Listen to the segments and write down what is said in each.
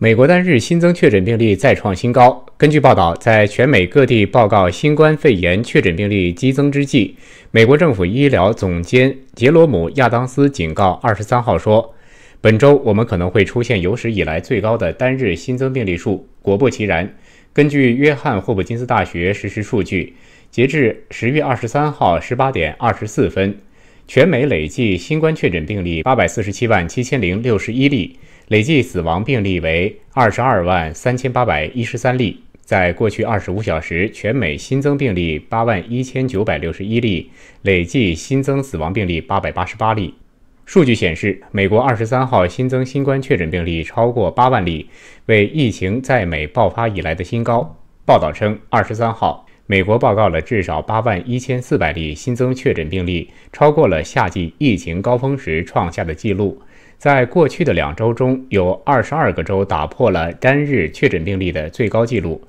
美国单日新增确诊病例再创新高。根据报道，在全美各地报告新冠肺炎确诊病例激增之际，美国政府医疗总监杰罗姆·亚当斯警告，二十三号说：“本周我们可能会出现有史以来最高的单日新增病例数。”果不其然，根据约翰霍普金斯大学实时数据，截至十月二十三号十八点二十四分，全美累计新冠确诊病例八百四十七万七千零六十一例。累计死亡病例为二十二万三千八百一十三例。在过去二十五小时，全美新增病例八万一千九百六十一例，累计新增死亡病例八百八十八例。数据显示，美国二十三号新增新冠确诊病例超过八万例，为疫情在美爆发以来的新高。报道称，二十三号，美国报告了至少八万一千四百例新增确诊病例，超过了夏季疫情高峰时创下的纪录。在过去的两周中，有二十二个州打破了单日确诊病例的最高纪录。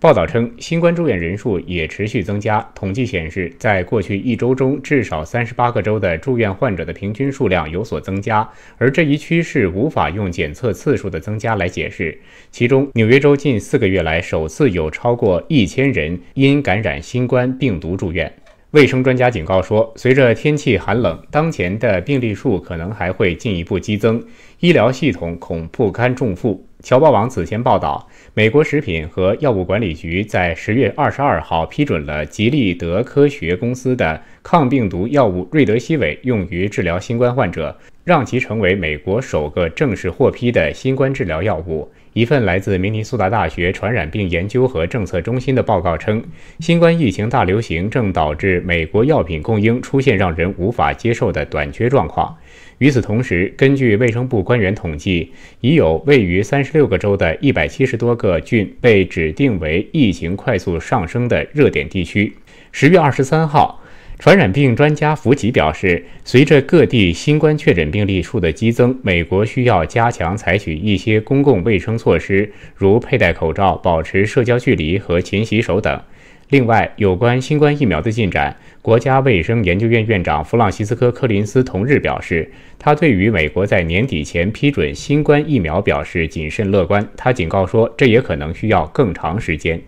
报道称，新冠住院人数也持续增加。统计显示，在过去一周中，至少三十八个州的住院患者的平均数量有所增加，而这一趋势无法用检测次数的增加来解释。其中，纽约州近四个月来首次有超过一千人因感染新冠病毒住院。卫生专家警告说，随着天气寒冷，当前的病例数可能还会进一步激增，医疗系统恐不堪重负。侨报网此前报道，美国食品和药物管理局在十月二十二号批准了吉利德科学公司的抗病毒药物瑞德西韦用于治疗新冠患者。让其成为美国首个正式获批的新冠治疗药物。一份来自明尼苏达大学传染病研究和政策中心的报告称，新冠疫情大流行正导致美国药品供应出现让人无法接受的短缺状况。与此同时，根据卫生部官员统计，已有位于三十六个州的一百七十多个郡被指定为疫情快速上升的热点地区。十月二十三号。传染病专家福奇表示，随着各地新冠确诊病例数的激增，美国需要加强采取一些公共卫生措施，如佩戴口罩、保持社交距离和勤洗手等。另外，有关新冠疫苗的进展，国家卫生研究院院长弗朗西斯科·柯林斯同日表示，他对于美国在年底前批准新冠疫苗表示谨慎乐观。他警告说，这也可能需要更长时间。